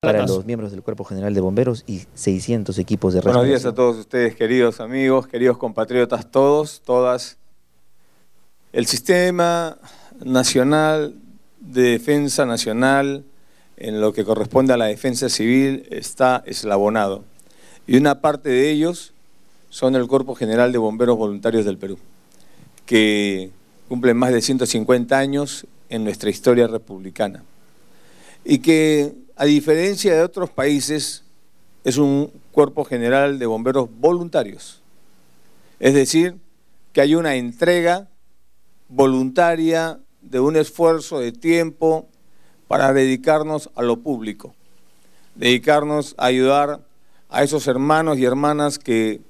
para los miembros del Cuerpo General de Bomberos y 600 equipos de respuesta. Buenos días a todos ustedes, queridos amigos, queridos compatriotas, todos, todas. El Sistema Nacional de Defensa Nacional, en lo que corresponde a la defensa civil, está eslabonado. Y una parte de ellos son el Cuerpo General de Bomberos Voluntarios del Perú, que cumplen más de 150 años en nuestra historia republicana. Y que a diferencia de otros países, es un cuerpo general de bomberos voluntarios. Es decir, que hay una entrega voluntaria de un esfuerzo de tiempo para dedicarnos a lo público, dedicarnos a ayudar a esos hermanos y hermanas que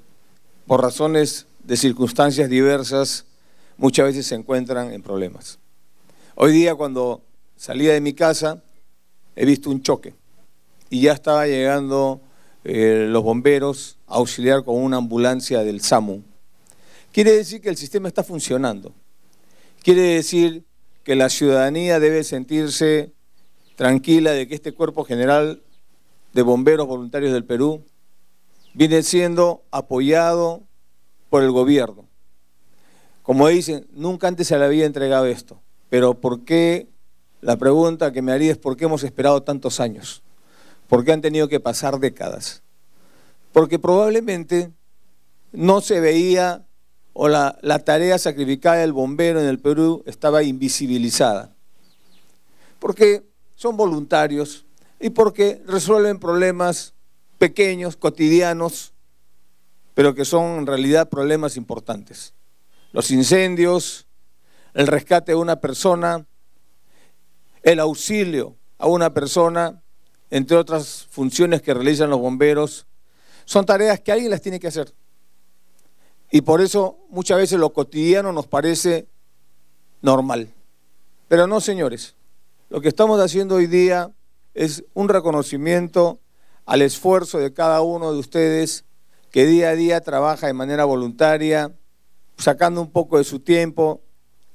por razones de circunstancias diversas muchas veces se encuentran en problemas. Hoy día cuando salía de mi casa, he visto un choque y ya estaba llegando eh, los bomberos a auxiliar con una ambulancia del SAMU. Quiere decir que el sistema está funcionando. Quiere decir que la ciudadanía debe sentirse tranquila de que este cuerpo general de bomberos voluntarios del Perú viene siendo apoyado por el gobierno. Como dicen, nunca antes se le había entregado esto, pero ¿por qué la pregunta que me haría es por qué hemos esperado tantos años, por qué han tenido que pasar décadas. Porque probablemente no se veía o la, la tarea sacrificada del bombero en el Perú estaba invisibilizada. Porque son voluntarios y porque resuelven problemas pequeños, cotidianos, pero que son en realidad problemas importantes. Los incendios, el rescate de una persona el auxilio a una persona, entre otras funciones que realizan los bomberos, son tareas que alguien las tiene que hacer. Y por eso muchas veces lo cotidiano nos parece normal. Pero no, señores, lo que estamos haciendo hoy día es un reconocimiento al esfuerzo de cada uno de ustedes que día a día trabaja de manera voluntaria, sacando un poco de su tiempo,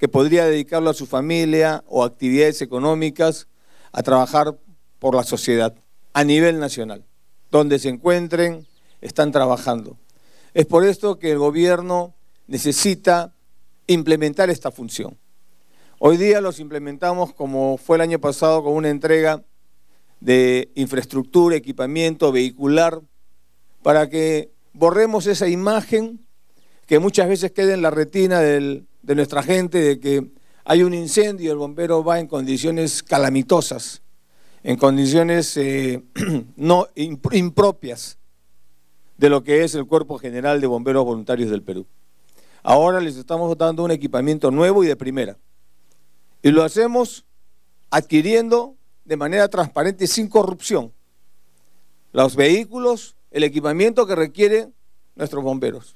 que podría dedicarlo a su familia o actividades económicas, a trabajar por la sociedad a nivel nacional. Donde se encuentren, están trabajando. Es por esto que el gobierno necesita implementar esta función. Hoy día los implementamos como fue el año pasado con una entrega de infraestructura, equipamiento vehicular, para que borremos esa imagen que muchas veces queda en la retina del de nuestra gente de que hay un incendio, el bombero va en condiciones calamitosas, en condiciones eh, no impropias de lo que es el Cuerpo General de Bomberos Voluntarios del Perú. Ahora les estamos dando un equipamiento nuevo y de primera. Y lo hacemos adquiriendo de manera transparente y sin corrupción los vehículos, el equipamiento que requieren nuestros bomberos.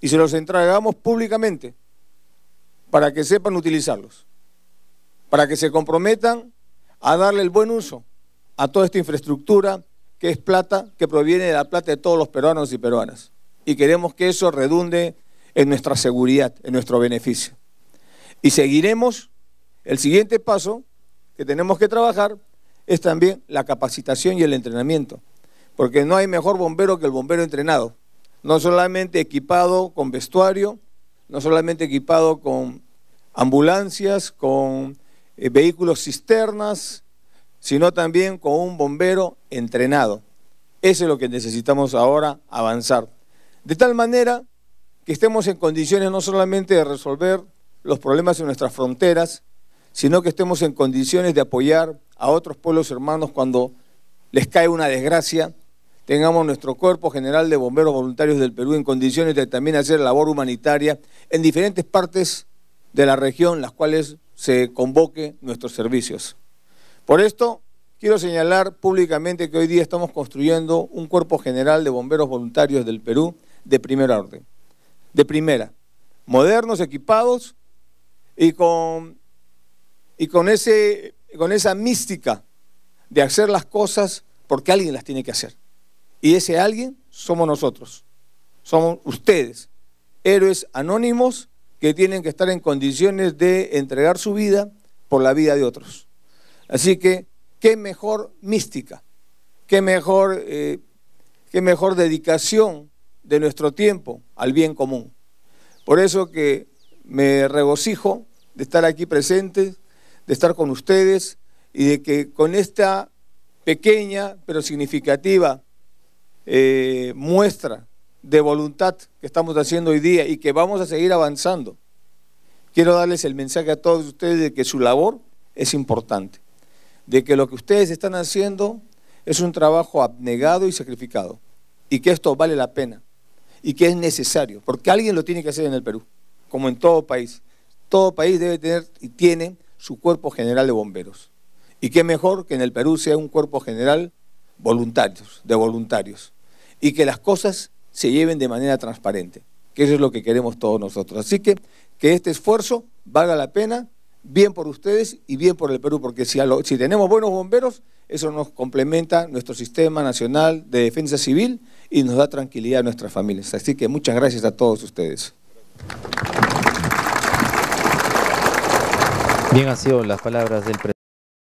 Y se los entregamos públicamente para que sepan utilizarlos, para que se comprometan a darle el buen uso a toda esta infraestructura que es plata, que proviene de la plata de todos los peruanos y peruanas. Y queremos que eso redunde en nuestra seguridad, en nuestro beneficio. Y seguiremos, el siguiente paso que tenemos que trabajar es también la capacitación y el entrenamiento, porque no hay mejor bombero que el bombero entrenado, no solamente equipado con vestuario, no solamente equipado con ambulancias, con eh, vehículos cisternas, sino también con un bombero entrenado. Eso es lo que necesitamos ahora avanzar. De tal manera que estemos en condiciones no solamente de resolver los problemas en nuestras fronteras, sino que estemos en condiciones de apoyar a otros pueblos hermanos cuando les cae una desgracia, tengamos nuestro Cuerpo General de Bomberos Voluntarios del Perú en condiciones de también hacer labor humanitaria en diferentes partes de la región, las cuales se convoque nuestros servicios. Por esto, quiero señalar públicamente que hoy día estamos construyendo un cuerpo general de bomberos voluntarios del Perú de primera orden. De primera, modernos, equipados y con, y con, ese, con esa mística de hacer las cosas porque alguien las tiene que hacer. Y ese alguien somos nosotros, somos ustedes, héroes anónimos que tienen que estar en condiciones de entregar su vida por la vida de otros. Así que, qué mejor mística, qué mejor, eh, qué mejor dedicación de nuestro tiempo al bien común. Por eso que me regocijo de estar aquí presente, de estar con ustedes y de que con esta pequeña pero significativa eh, muestra de voluntad que estamos haciendo hoy día y que vamos a seguir avanzando, quiero darles el mensaje a todos ustedes de que su labor es importante, de que lo que ustedes están haciendo es un trabajo abnegado y sacrificado, y que esto vale la pena, y que es necesario, porque alguien lo tiene que hacer en el Perú, como en todo país. Todo país debe tener y tiene su cuerpo general de bomberos. Y qué mejor que en el Perú sea un cuerpo general voluntarios, de voluntarios, y que las cosas se lleven de manera transparente, que eso es lo que queremos todos nosotros. Así que que este esfuerzo valga la pena, bien por ustedes y bien por el Perú, porque si, tenemos buenos bomberos, eso nos complementa nuestro sistema nacional de defensa civil y nos da tranquilidad a nuestras familias. Así que muchas gracias a todos ustedes. Bien han sido las palabras del presidente.